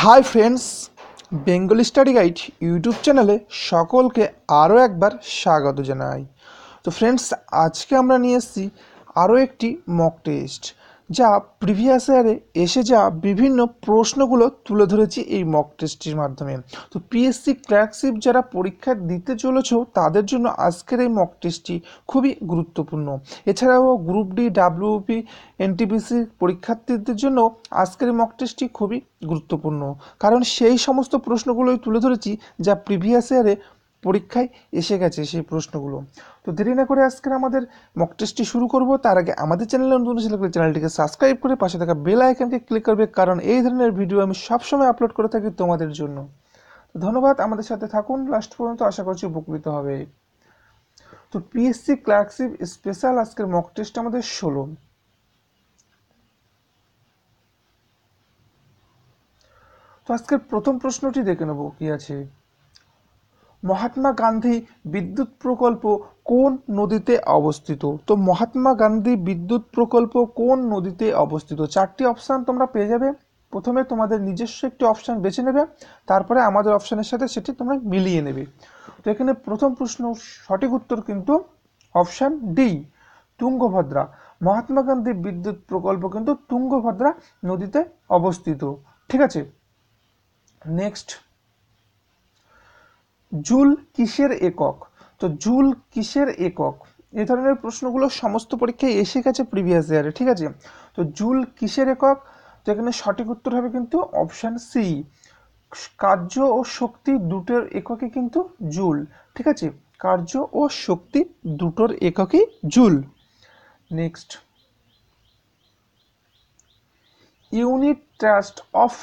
high friends Bengali study guide YouTube চ্যানেলে সকলকে আরও একবার স্বাগত জানাই তো ফ্রেন্ডস আজকে আমরা নিয়ে এসেছি আরও একটি মক টেস্ট যা প্রিভিয়াস ইয়ারে এসে যা বিভিন্ন প্রশ্নগুলো তুলে ধরেছি এই মক টেস্টটির মাধ্যমে তো পিএসসি ক্র্যাকশিপ যারা পরীক্ষা দিতে চলেছ তাদের জন্য আজকের এই মক টেস্টটি খুবই গুরুত্বপূর্ণ এছাড়াও গ্রুপ ডি ডাব্লিউপি এনটিপিসি পরীক্ষার্থীদের জন্য আজকের মক টেস্টটি খুবই গুরুত্বপূর্ণ কারণ সেই সমস্ত প্রশ্নগুলোই তুলে ধরেছি যা প্রিভিয়াস ইয়ারে পরীক্ষায় এসে গেছে সেই প্রশ্নগুলো তো দেরি না করে আজকের আমাদের মক টেস্টটি শুরু করব তার আগে আমাদের চ্যানেলে নতুন ছেলে চ্যানেলটিকে সাবস্ক্রাইব করে পাশে থাকা বেল আইকনকে ক্লিক করবে কারণ এই ধরনের ভিডিও আমি সবসময় আপলোড করে থাকি তোমাদের জন্য ধন্যবাদ আমাদের সাথে থাকুন লাস্ট পর্যন্ত আশা করছি উপকৃত হবে তো পিএসসি ক্লার্কশিপ স্পেশাল আজকের মক টেস্ট আমাদের ষোলো তো আজকের প্রথম প্রশ্নটি দেখে নেব কি আছে মহাত্মা গান্ধী বিদ্যুৎ প্রকল্প কোন নদীতে অবস্থিত তো মহাত্মা গান্ধী বিদ্যুৎ প্রকল্প কোন নদীতে অবস্থিত চারটি অপশান তোমরা পেয়ে যাবে প্রথমে তোমাদের নিজস্ব একটি অপশান বেছে নেবে তারপরে আমাদের অপশানের সাথে সেটি তোমরা মিলিয়ে নেবে তো এখানে প্রথম প্রশ্ন সঠিক উত্তর কিন্তু অপশান ডি তুঙ্গভদ্রা মহাত্মা গান্ধী বিদ্যুৎ প্রকল্প কিন্তু তুঙ্গভদ্রা নদীতে অবস্থিত ঠিক আছে নেক্সট জুল কিসের একক তো জুল কিসের একক এ ধরনের প্রশ্নগুলো সমস্ত পরীক্ষায় এসে গেছে প্রিভিয়াস ইয়ারে ঠিক আছে তো জুল কিসের একক তো এখানে সঠিক উত্তর হবে কিন্তু অপশান সি কার্য ও শক্তি দুটোর এককে কিন্তু জুল ঠিক আছে কার্য ও শক্তি দুটোর এককে joule next unit trust of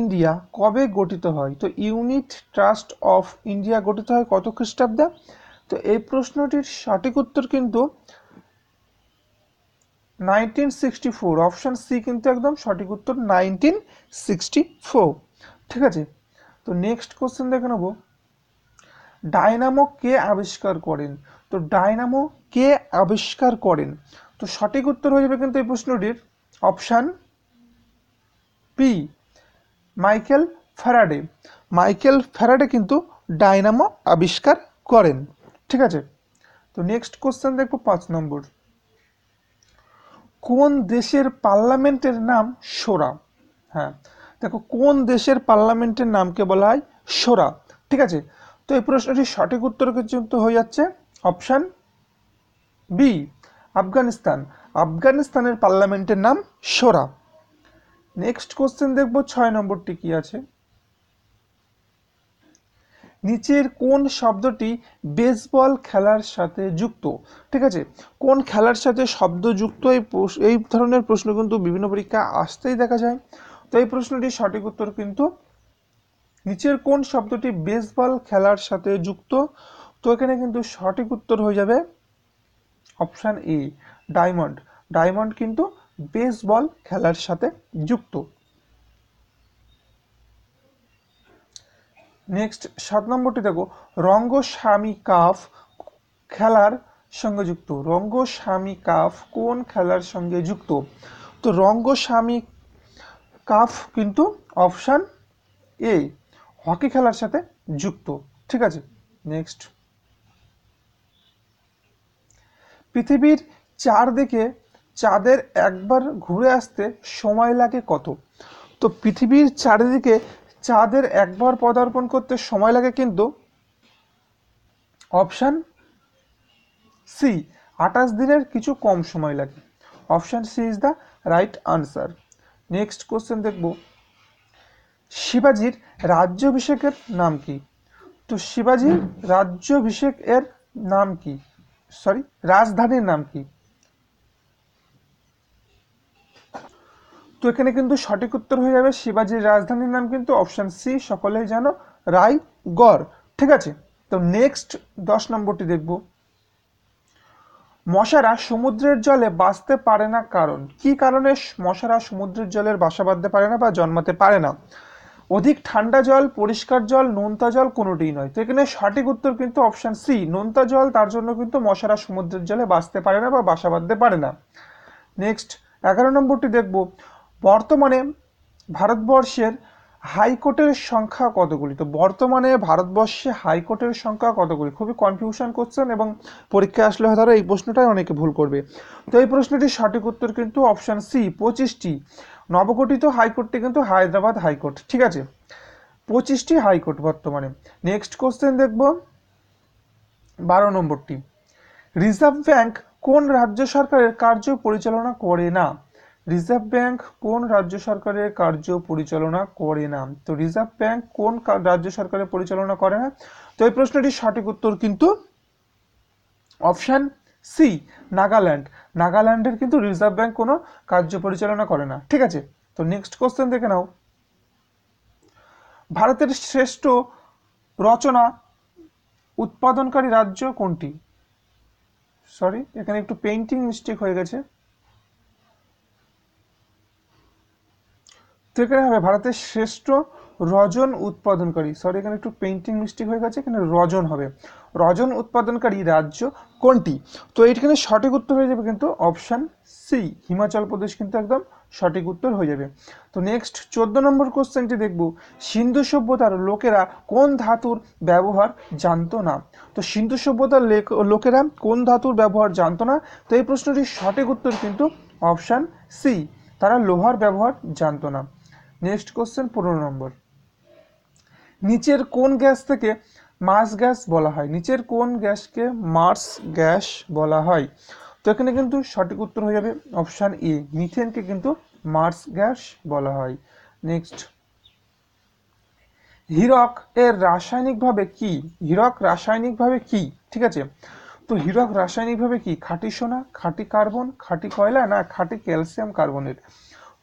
India কবে গঠিত হয় তো ইউনিট ট্রাস্ট অফ ইন্ডিয়া গঠিত হয় কত খ্রিস্টাব্দে তো এই প্রশ্নটির সঠিক উত্তর কিন্তু nineteen sixty four option C কিন্তু একদম সঠিক উত্তর নাইনটিন সিক্সটি ফোর ঠিক আছে তো নেক্সট কোশ্চেন দেখে নেব ডায়নামো কে আবিষ্কার করেন তো ডায়নামো কে আবিষ্কার করেন তো সঠিক উত্তর হয়ে যাবে কিন্তু এই প্রশ্নটির option P Michael Faraday Michael Faraday কিন্তু ডায়নামো আবিষ্কার করেন ঠিক আছে তো নেক্সট কোশ্চেন দেখব পাঁচ নম্বর কোন দেশের পার্লামেন্টের নাম সোরা হ্যাঁ দেখো কোন দেশের পার্লামেন্টের নামকে বলা হয় সোরা ঠিক আছে তো এই প্রশ্নটির সঠিক উত্তর কিন্তু হয়ে যাচ্ছে অপশান বি আফগানিস্তান আফগানিস্তানের পার্লামেন্টের নাম সোরা নেক্সট কোশ্চেন দেখব ছয় নম্বরটি কি আছে নিচের কোন শব্দটি বেসবল খেলার সাথে যুক্ত ঠিক আছে কোন খেলার সাথে শব্দ যুক্ত এই এই ধরনের প্রশ্ন কিন্তু বিভিন্ন পরীক্ষা আসতেই দেখা যায় তো এই প্রশ্নটির সঠিক উত্তর কিন্তু নিচের কোন শব্দটি বেসবল খেলার সাথে যুক্ত তো এখানে কিন্তু সঠিক উত্তর হয়ে যাবে অপশান এ ডায়মন্ড ডায়মন্ড কিন্তু বেসবল খেলার সাথে যুক্ত নেক্সট সাত নম্বরটি দেখো রঙ্গস্বামী কাফ খেলার সঙ্গে যুক্ত রঙ্গস্বামী কাফ কোন খেলার সঙ্গে যুক্ত তো রঙ্গস্বামী কাফ কিন্তু অপশান এ হকি খেলার সাথে যুক্ত ঠিক আছে নেক্সট পৃথিবীর চারদিকে চাঁদের একবার ঘুরে আসতে সময় লাগে কত তো পৃথিবীর চারিদিকে চাঁদের একবার পদার্পণ করতে সময় লাগে কিন্তু অপশান সি আঠাশ দিনের কিছু কম সময় লাগে option C is the right answer next question দেখব শিবাজির রাজ্যাভিষেকের নাম কি তো শিবাজির রাজ্যাভিষেক এর নাম কি সরি রাজধানীর নাম কি তো এখানে কিন্তু সঠিক উত্তর হয়ে যাবে শিবাজির রাজধানীর নাম কিন্তু অপশন সি সকলেই জানো রায়গড় ঠিক আছে তো নেক্সট দশ নম্বরটি দেখব মশারা সমুদ্রের জলে বাঁচতে পারে না কারণ কি কারণে মশারা সমুদ্রের জলের বাসা বাঁধতে পারে না বা জন্মাতে পারে না অধিক ঠান্ডা জল পরিষ্কার জল নোনতা জল কোনোটিই নয় তো এখানে সঠিক উত্তর কিন্তু অপশান সি নোনতা জল তার জন্য কিন্তু মশারা সমুদ্রের জলে বাঁচতে পারে না বা বাসা বাঁধতে পারে না নেক্সট এগারো নম্বরটি দেখব বর্তমানে ভারতবর্ষের হাইকোর্টের সংখ্যা কতগুলি তো বর্তমানে ভারতবর্ষে হাইকোর্টের সংখ্যা কতগুলি খুবই কনফিউশন কোশ্চেন এবং পরীক্ষা আসলে হয়তো এই প্রশ্নটাই অনেকে ভুল করবে তো এই প্রশ্নটির সঠিক উত্তর কিন্তু অপশান সি পঁচিশটি নবগঠিত হাইকোর্টটি কিন্তু হায়দ্রাবাদ হাইকোর্ট ঠিক আছে পঁচিশটি হাইকোর্ট বর্তমানে নেক্সট কোশ্চেন দেখব বারো নম্বরটি রিজার্ভ ব্যাংক কোন রাজ্য সরকারের কার্য পরিচালনা করে না রিজার্ভ ব্যাংক কোন রাজ্য সরকারের কার্য পরিচালনা করে না তো রিজার্ভ ব্যাংক কোন রাজ্য সরকারের পরিচালনা করে না তো এই প্রশ্নটির সঠিক উত্তর কিন্তু অপশান সি নাগাল্যান্ড নাগাল্যান্ডের কিন্তু রিজার্ভ ব্যাংক কোনো কার্য পরিচালনা করে না ঠিক আছে তো নেক্সট কোশ্চেন দেখে নাও ভারতের শ্রেষ্ঠ রচনা উৎপাদনকারী রাজ্য কোনটি সরি এখানে একটু পেইন্টিং মিস্টেক হয়ে গেছে ত্রিপুরা হবে ভারতের শ্রেষ্ঠ রজন উৎপাদনকারী সরি এখানে একটু পেন্টিং মিস্টেক হয়ে গেছে এখানে রজন হবে রজন উৎপাদনকারী রাজ্য কোনটি তো এইখানে সঠিক উত্তর হয়ে যাবে কিন্তু অপশান সি হিমাচল প্রদেশ কিন্তু একদম সঠিক উত্তর হয়ে যাবে তো নেক্সট চোদ্দ নম্বর কোশ্চেনটি দেখব সিন্ধু সভ্যতার লোকেরা কোন ধাতুর ব্যবহার জানতো না তো সিন্ধু সভ্যতার লোকেরা কোন ধাতুর ব্যবহার জানতো না তো এই প্রশ্নটির সঠিক উত্তর কিন্তু অপশান সি তারা লোহার ব্যবহার জানতো না নেক্সট কোশ্চেন পনেরো নম্বর নিচের কোন গ্যাস থেকে মার্স গ্যাস বলা হয় নিচের কোন গ্যাসকে মার্স গ্যাস বলা হয় তো এখানে কিন্তু সঠিক উত্তর হয়ে যাবে অপশান এ মিথেনকে কিন্তু মার্স গ্যাস বলা হয় নেক্সট হীরক এর রাসায়নিকভাবে কি হিরক রাসায়নিকভাবে কি ঠিক আছে তো হীরক রাসায়নিকভাবে কি খাঁটি সোনা খাঁটি কার্বন খাঁটি কয়লা না খাঁটি ক্যালসিয়াম কার্বনেট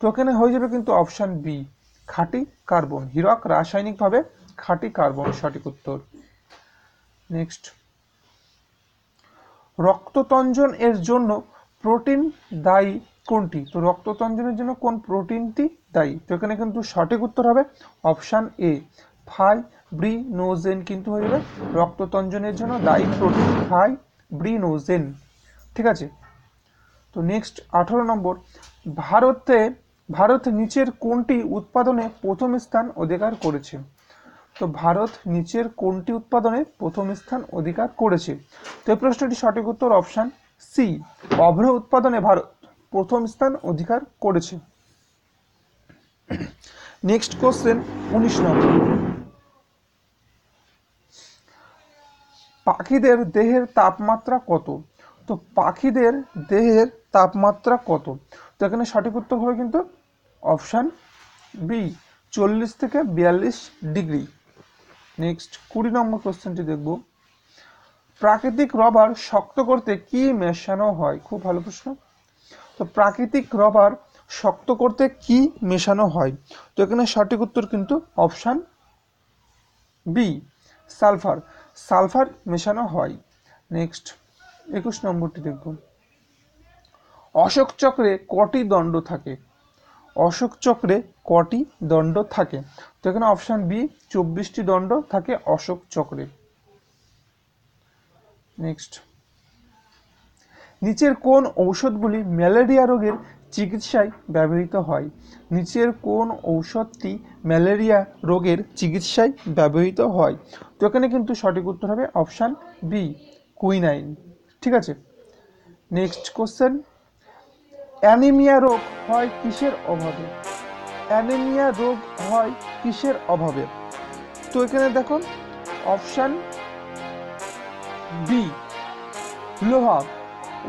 তো এখানে হয়ে যাবে কিন্তু অপশান বি খাঁটি কার্বন হীরক রাসায়নিকভাবে খাঁটি কার্বন সঠিক উত্তর নেক্সট রক্ততঞ্জন এর জন্য প্রোটিন দায়ী কোনটি তো রক্ততঞ্জনের জন্য কোন প্রোটিনটি দায়ী তো এখানে কিন্তু সঠিক উত্তর হবে অপশান এ ফাই ব্রিনোজেন কিন্তু হয়ে যাবে রক্ততঞ্জনের জন্য দায়ী প্রোটিন ফাই ব্রিনোজেন ঠিক আছে তো নেক্সট আঠেরো নম্বর ভারতে ভারত নিচের কোনটি উৎপাদনে প্রথম স্থান অধিকার করেছে তো ভারত নিচের কোনটি উৎপাদনে প্রথম স্থান অধিকার করেছে তো এই প্রশ্নটি সঠিক উত্তর অপশান সি অভ্র উৎপাদনে ভারত প্রথম স্থান অধিকার করেছে নেক্সট কোশ্চেন উনিশ নম্বর পাখিদের দেহের তাপমাত্রা কত তো পাখিদের দেহের তাপমাত্রা কত তো এখানে সঠিক উত্তর হবে কিন্তু অপশান বি চল্লিশ থেকে বিয়াল্লিশ ডিগ্রি নেক্সট কুড়ি নম্বর কোশ্চেনটি দেখব প্রাকৃতিক রবার শক্ত করতে কি মেশানো হয় খুব ভালো প্রশ্ন তো প্রাকৃতিক রবার শক্ত করতে কি মেশানো হয় তো এখানে সঠিক উত্তর কিন্তু অপশান বি সালফার সালফার মেশানো হয় নেক্সট একুশ নম্বরটি দেখব অশোক চক্রে কটি দণ্ড থাকে অশোক চক্রে কটি দণ্ড থাকে তো এখানে অপশান বি চব্বিশটি দণ্ড থাকে অশোক চক্রে নেক্সট নিচের কোন ঔষধগুলি ম্যালেরিয়া রোগের চিকিৎসায় ব্যবহৃত হয় নিচের কোন ঔষধটি ম্যালেরিয়া রোগের চিকিৎসায় ব্যবহৃত হয় তো এখানে কিন্তু সঠিক উত্তর হবে অপশান বি কুইনাইন ঠিক আছে নেক্সট কোশ্চেন অ্যানিমিয়া রোগ হয় কিসের অভাবে অ্যানিমিয়া রোগ হয় কিসের অভাবে তো এখানে দেখুন অপশান বি লোহা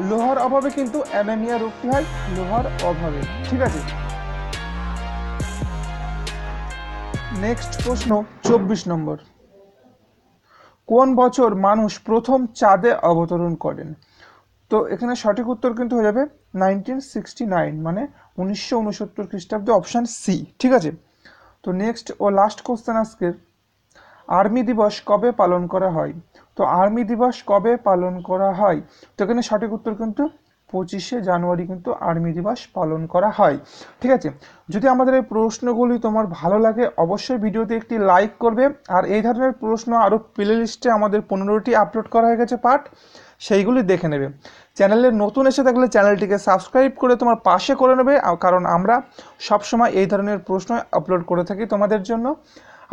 লোহার অভাবে কিন্তু অ্যানামিয়া রোগটি হয় লোহার অভাবে ঠিক আছে নেক্সট প্রশ্ন চব্বিশ নম্বর কোন বছর মানুষ প্রথম চাঁদে অবতরণ করেন তো এখানে সঠিক উত্তর কিন্তু হয়ে যাবে নাইনটিন সিক্সটি নাইন মানে উনিশশো উনসত্তর খ্রিস্টাব্দে অপশান সি ঠিক আছে তো নেক্সট ও লাস্ট কোশ্চেন আজকের আর্মি দিবস কবে পালন করা হয় তো আর্মি দিবস কবে পালন করা হয় তো এখানে সঠিক উত্তর কিন্তু পঁচিশে জানুয়ারি কিন্তু আর্মি দিবস পালন করা হয় ঠিক আছে যদি আমাদের এই প্রশ্নগুলি তোমার ভালো লাগে অবশ্যই ভিডিওতে একটি লাইক করবে আর এই ধরনের প্রশ্ন আরও প্লে লিস্টে আমাদের পনেরোটি আপলোড করা হয়ে গেছে পার্ট সেইগুলি দেখে নেবে চ্যানেলে নতুন এসে থাকলে চ্যানেলটিকে সাবস্ক্রাইব করে তোমার পাশে করে নেবে কারণ আমরা সবসময় এই ধরনের প্রশ্ন আপলোড করে থাকি তোমাদের জন্য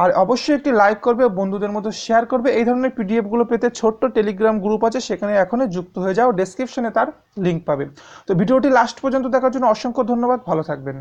আর অবশ্যই একটি লাইক করবে বন্ধুদের মতো শেয়ার করবে এই ধরনের পিডিএফগুলো পেতে ছোট্ট টেলিগ্রাম গ্রুপ আছে সেখানে এখনই যুক্ত হয়ে যাও ডেসক্রিপশনে তার লিঙ্ক পাবে তো ভিডিওটি লাস্ট পর্যন্ত দেখার জন্য অসংখ্য ধন্যবাদ ভালো থাকবেন